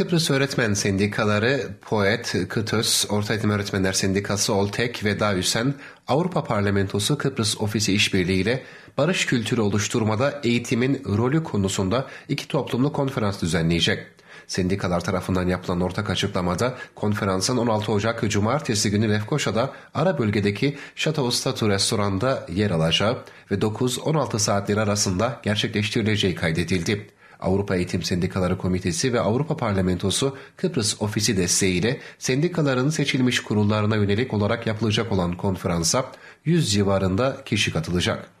Kıbrıs Öğretmen Sendikaları, Poet, Kıtöz, eğitim Öğretmenler Sendikası Oltek ve Davüsen, Avrupa Parlamentosu Kıbrıs Ofisi İşbirliği ile barış kültürü oluşturmada eğitimin rolü konusunda iki toplumlu konferans düzenleyecek. Sendikalar tarafından yapılan ortak açıklamada konferansın 16 Ocak Cumartesi günü Lefkoşa'da ara bölgedeki Chateau Statu restoranda yer alacağı ve 9-16 saatleri arasında gerçekleştirileceği kaydedildi. Avrupa Eğitim Sendikaları Komitesi ve Avrupa Parlamentosu Kıbrıs Ofisi desteğiyle sendikaların seçilmiş kurullarına yönelik olarak yapılacak olan konferansa 100 civarında kişi katılacak.